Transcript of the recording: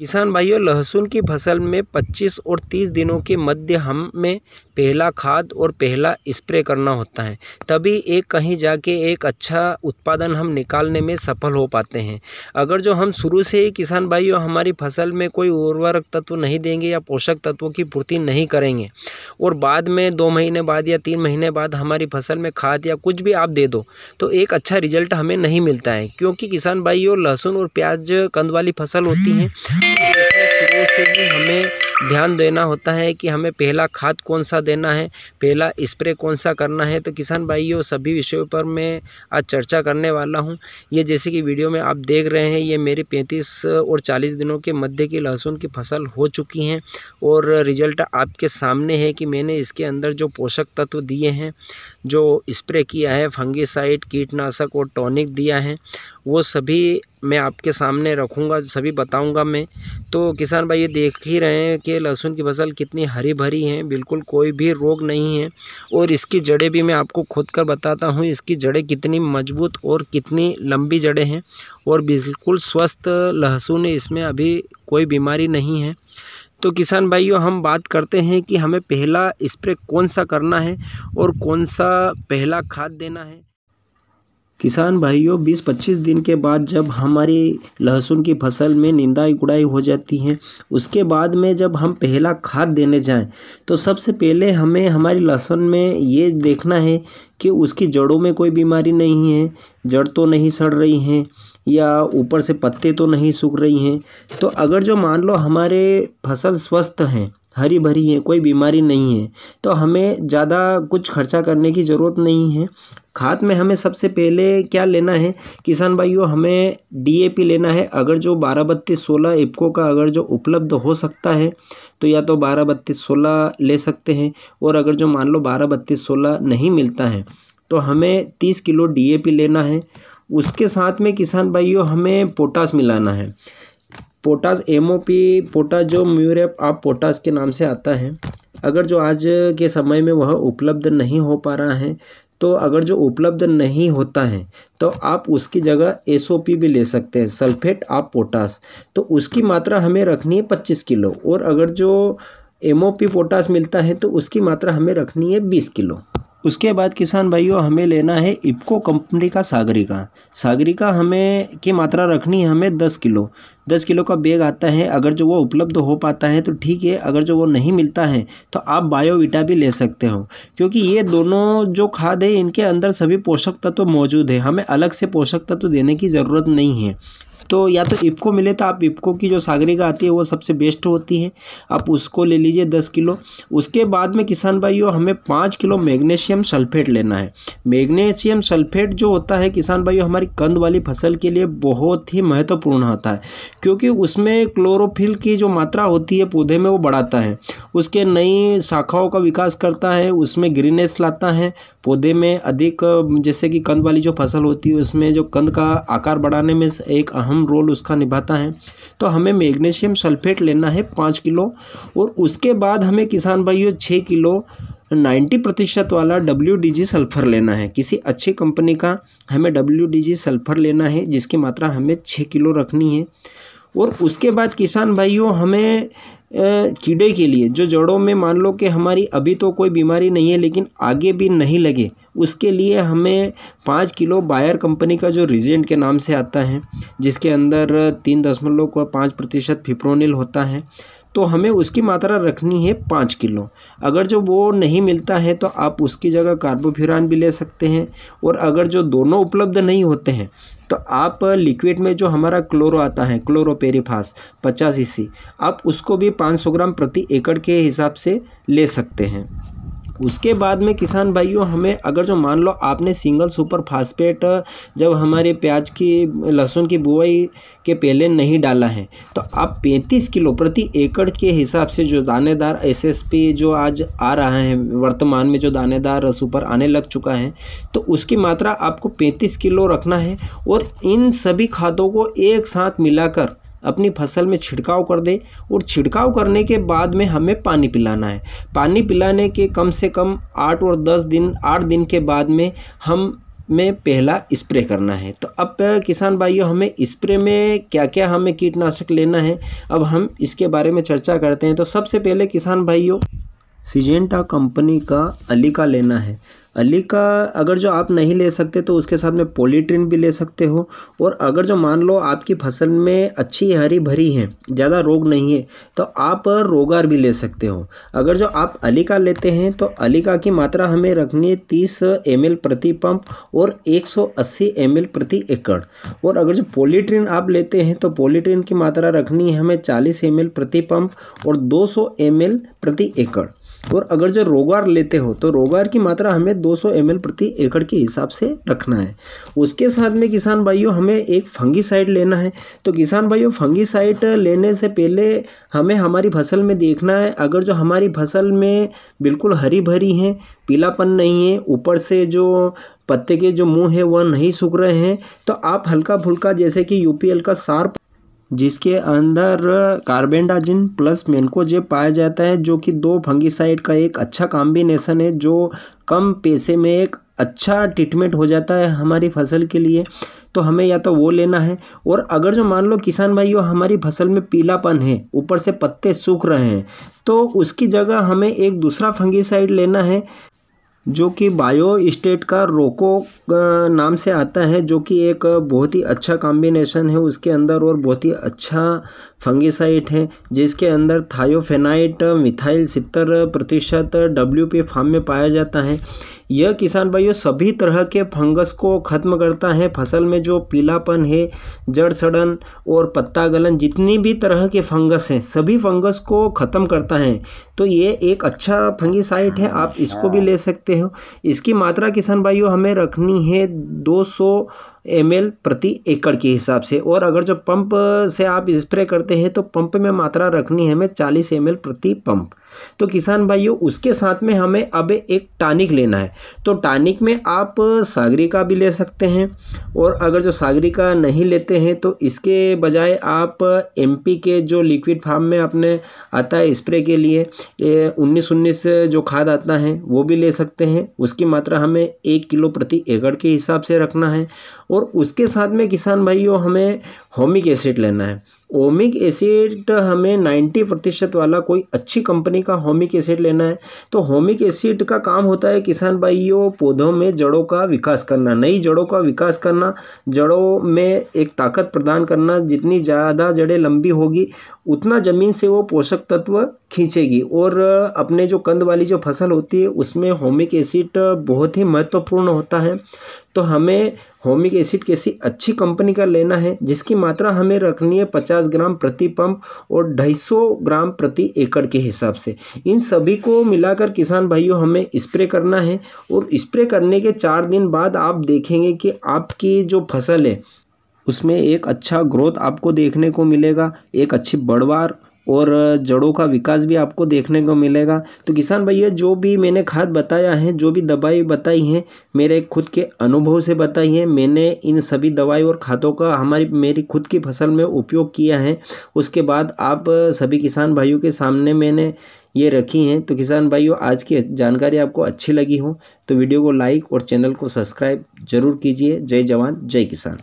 किसान भाइयों लहसुन की फसल में 25 और 30 दिनों के मध्य हम में पहला खाद और पहला स्प्रे करना होता है तभी एक कहीं जाके एक अच्छा उत्पादन हम निकालने में सफल हो पाते हैं अगर जो हम शुरू से ही किसान भाइयों हमारी फसल में कोई उर्वरक तत्व नहीं देंगे या पोषक तत्वों की पूर्ति नहीं करेंगे और बाद में दो महीने बाद या तीन महीने बाद हमारी फसल में खाद या कुछ भी आप दे दो तो एक अच्छा रिजल्ट हमें नहीं मिलता है क्योंकि किसान भाइयों लहसुन और प्याज कंद वाली फसल होती हैं इसमें शुरू से ही हमें ध्यान देना होता है कि हमें पहला खाद कौन सा देना है पहला स्प्रे कौन सा करना है तो किसान भाइयों सभी विषयों पर मैं आज चर्चा करने वाला हूं ये जैसे कि वीडियो में आप देख रहे हैं ये मेरी पैंतीस और चालीस दिनों के मध्य की लहसुन की फसल हो चुकी हैं और रिजल्ट आपके सामने है कि मैंने इसके अंदर जो पोषक तत्व दिए हैं जो स्प्रे किया है फंगीसाइड कीटनाशक और टॉनिक दिया है वो सभी मैं आपके सामने रखूँगा सभी बताऊँगा मैं तो किसान भाई ये देख ही रहे हैं कि लहसुन की फसल कितनी हरी भरी है बिल्कुल कोई भी रोग नहीं है और इसकी जड़ें भी मैं आपको खोद कर बताता हूँ इसकी जड़ें कितनी मजबूत और कितनी लंबी जड़ें हैं और बिल्कुल स्वस्थ लहसुन इसमें अभी कोई बीमारी नहीं है तो किसान भाइयों हम बात करते हैं कि हमें पहला स्प्रे कौन सा करना है और कौन सा पहला खाद देना है किसान भाइयों 20-25 दिन के बाद जब हमारी लहसुन की फसल में निंदाई गुड़ाई हो जाती है उसके बाद में जब हम पहला खाद देने जाएं तो सबसे पहले हमें हमारी लहसुन में ये देखना है कि उसकी जड़ों में कोई बीमारी नहीं है जड़ तो नहीं सड़ रही हैं या ऊपर से पत्ते तो नहीं सूख रही हैं तो अगर जो मान लो हमारे फसल स्वस्थ हैं हरी भरी है कोई बीमारी नहीं है तो हमें ज़्यादा कुछ खर्चा करने की ज़रूरत नहीं है खाद में हमें सबसे पहले क्या लेना है किसान भाइयों हमें डीएपी लेना है अगर जो बारह बत्तीस सोलह इपको का अगर जो उपलब्ध हो सकता है तो या तो बारह बत्तीस सोलह ले सकते हैं और अगर जो मान लो बारह बत्तीस सोलह नहीं मिलता है तो हमें तीस किलो डी लेना है उसके साथ में किसान भाइयों हमें पोटास मिलाना है potash M O P potash जो म्यूरेप आप पोटास के नाम से आता है अगर जो आज के समय में वह उपलब्ध नहीं हो पा रहा है तो अगर जो उपलब्ध नहीं होता है तो आप उसकी जगह एस भी ले सकते हैं सल्फेट आप पोटास तो उसकी मात्रा हमें रखनी है पच्चीस किलो और अगर जो एम पोटास मिलता है तो उसकी मात्रा हमें रखनी है बीस किलो उसके बाद किसान भाइयों हमें लेना है इप्को कंपनी का सागरिका सागरिका हमें की मात्रा रखनी है हमें दस किलो दस किलो का बैग आता है अगर जो वो उपलब्ध हो पाता है तो ठीक है अगर जो वो नहीं मिलता है तो आप बायोविटा भी ले सकते हो क्योंकि ये दोनों जो खाद है इनके अंदर सभी पोषक तत्व तो मौजूद है हमें अलग से पोषक तत्व तो देने की ज़रूरत नहीं है तो या तो इप्को मिले तो आप इप्को की जो सागरिका आती है वो सबसे बेस्ट होती है आप उसको ले लीजिए दस किलो उसके बाद में किसान भाइयों हमें पाँच किलो मैग्नेशियम सल्फेट लेना है मैग्नेशियम सल्फेट जो होता है किसान भाइयों हमारी कंद वाली फसल के लिए बहुत ही महत्वपूर्ण होता है क्योंकि उसमें क्लोरोफिल की जो मात्रा होती है पौधे में वो बढ़ाता है उसके नई शाखाओं का विकास करता है उसमें ग्रीनेस लाता है पौधे में अधिक जैसे कि कंद वाली जो फसल होती है उसमें जो कंद का आकार बढ़ाने में एक अहम अहम रोल उसका निभाता है तो हमें मैग्नीशियम सल्फेट लेना है पाँच किलो और उसके बाद हमें किसान भाइयों छः किलो नाइन्टी प्रतिशत वाला डब्ल्यू डी जी सल्फर लेना है किसी अच्छी कंपनी का हमें डब्ल्यू डी जी सल्फर लेना है जिसकी मात्रा हमें छः किलो रखनी है और उसके बाद किसान भाइयों हमें कीड़े के लिए जो जड़ों में मान लो कि हमारी अभी तो कोई बीमारी नहीं है लेकिन आगे भी नहीं लगे उसके लिए हमें पाँच किलो बायर कंपनी का जो रिजेंट के नाम से आता है जिसके अंदर तीन दशमलव पाँच प्रतिशत फिप्रोनिल होता है तो हमें उसकी मात्रा रखनी है पाँच किलो अगर जो वो नहीं मिलता है तो आप उसकी जगह कार्बोफ्यूरान भी ले सकते हैं और अगर जो दोनों उपलब्ध नहीं होते हैं तो आप लिक्विड में जो हमारा क्लोरो आता है क्लोरोपेरीफास पचास सी आप उसको भी पाँच ग्राम प्रति एकड़ के हिसाब से ले सकते हैं उसके बाद में किसान भाइयों हमें अगर जो मान लो आपने सिंगल सुपर फास्फेट जब हमारे प्याज की लहसुन की बुआई के पहले नहीं डाला है तो आप 35 किलो प्रति एकड़ के हिसाब से जो दानेदार एसएसपी जो आज आ रहा है वर्तमान में जो दानेदार सुपर आने लग चुका है तो उसकी मात्रा आपको 35 किलो रखना है और इन सभी खादों को एक साथ मिलाकर अपनी फसल में छिड़काव कर दें और छिड़काव करने के बाद में हमें पानी पिलाना है पानी पिलाने के कम से कम आठ और दस दिन आठ दिन के बाद में हम में पहला स्प्रे करना है तो अब किसान भाइयों हमें स्प्रे में क्या क्या हमें कीटनाशक लेना है अब हम इसके बारे में चर्चा करते हैं तो सबसे पहले किसान भाइयों सिजेंटा कंपनी का अलिका लेना है अली का अगर जो आप नहीं ले सकते तो उसके साथ में पोलीट्रिन भी ले सकते हो और अगर जो मान लो आपकी फसल में अच्छी हरी भरी है ज़्यादा रोग नहीं है तो आप रोगार भी ले सकते हो अगर जो आप का लेते हैं तो का की मात्रा हमें रखनी है तीस एम प्रति पंप और एक सौ प्रति एकड़ और अगर जो पोलीट्रिन आप लेते हैं तो पोलीट्रिन की मात्रा रखनी है हमें चालीस एम प्रति पंप और दो सौ प्रति एकड़ और अगर जो रोगार लेते हो तो रोगार की मात्रा हमें 200 सौ प्रति एकड़ के हिसाब से रखना है उसके साथ में किसान भाइयों हमें एक फंगीसाइड लेना है तो किसान भाइयों फंगीसाइड लेने से पहले हमें हमारी फसल में देखना है अगर जो हमारी फसल में बिल्कुल हरी भरी है पीलापन नहीं है ऊपर से जो पत्ते के जो मुँह है वह नहीं सूख रहे हैं तो आप हल्का फुल्का जैसे कि यू का सार्प जिसके अंदर कार्बेंडाजिन प्लस मेनकोजेब पाया जाता है जो कि दो फंगिसाइड का एक अच्छा कॉम्बिनेशन है जो कम पैसे में एक अच्छा ट्रीटमेंट हो जाता है हमारी फसल के लिए तो हमें या तो वो लेना है और अगर जो मान लो किसान भाइयों हमारी फसल में पीलापन है ऊपर से पत्ते सूख रहे हैं तो उसकी जगह हमें एक दूसरा फंगिसाइड लेना है जो कि बायो स्टेट का रोको नाम से आता है जो कि एक बहुत ही अच्छा कॉम्बिनेशन है उसके अंदर और बहुत ही अच्छा फंगिसाइट है जिसके अंदर थायोफेनाइट मिथाइल सितर प्रतिशत डब्ल्यू फार्म में पाया जाता है यह किसान भाइयों सभी तरह के फंगस को ख़त्म करता है फसल में जो पीलापन है जड़ सड़न और पत्ता गलन जितनी भी तरह के फंगस हैं सभी फंगस को ख़त्म करता है तो ये एक अच्छा साइट है आप इसको भी हाँ। ले सकते हो इसकी मात्रा किसान भाइयों हमें रखनी है दो सौ एम प्रति एकड़ के हिसाब से और अगर जो पंप से आप स्प्रे करते हैं तो पंप में मात्रा रखनी है हमें चालीस एम प्रति पंप तो किसान भाइयों उसके साथ में हमें अब एक टानिक लेना है तो टानिक में आप सागरिका भी ले सकते हैं और अगर जो सागरिका नहीं लेते हैं तो इसके बजाय आप एम के जो लिक्विड फार्म में आपने आता है स्प्रे के लिए उन्नीस उन्नीस जो खाद आता है वो भी ले सकते हैं उसकी मात्रा हमें एक किलो प्रति एकड़ के हिसाब से रखना है और उसके साथ में किसान भाइयों हमें होमिक एसिड लेना है ओमिक एसिड हमें 90 प्रतिशत वाला कोई अच्छी कंपनी का होमिक एसिड लेना है तो होमिक एसिड का काम होता है किसान भाइयों पौधों में जड़ों का विकास करना नई जड़ों का विकास करना जड़ों में एक ताकत प्रदान करना जितनी ज़्यादा जड़ें लंबी होगी उतना ज़मीन से वो पोषक तत्व खींचेगी और अपने जो कंद वाली जो फसल होती है उसमें होमिक एसिड बहुत ही महत्वपूर्ण होता है तो हमें होमिक एसिड किसी अच्छी कंपनी का लेना है जिसकी मात्रा हमें रखनी है पचास पचास ग्राम प्रति पंप और ढाई सौ ग्राम प्रति एकड़ के हिसाब से इन सभी को मिलाकर किसान भाइयों हमें स्प्रे करना है और स्प्रे करने के चार दिन बाद आप देखेंगे कि आपकी जो फसल है उसमें एक अच्छा ग्रोथ आपको देखने को मिलेगा एक अच्छी बढ़वार और जड़ों का विकास भी आपको देखने को मिलेगा तो किसान भैया जो भी मैंने खाद बताया है जो भी दवाई बताई है मेरे खुद के अनुभव से बताई है मैंने इन सभी दवाई और खादों का हमारी मेरी खुद की फसल में उपयोग किया है उसके बाद आप सभी किसान भाइयों के सामने मैंने ये रखी हैं तो किसान भाइयों आज की जानकारी आपको अच्छी लगी हो तो वीडियो को लाइक और चैनल को सब्सक्राइब जरूर कीजिए जय जवान जय किसान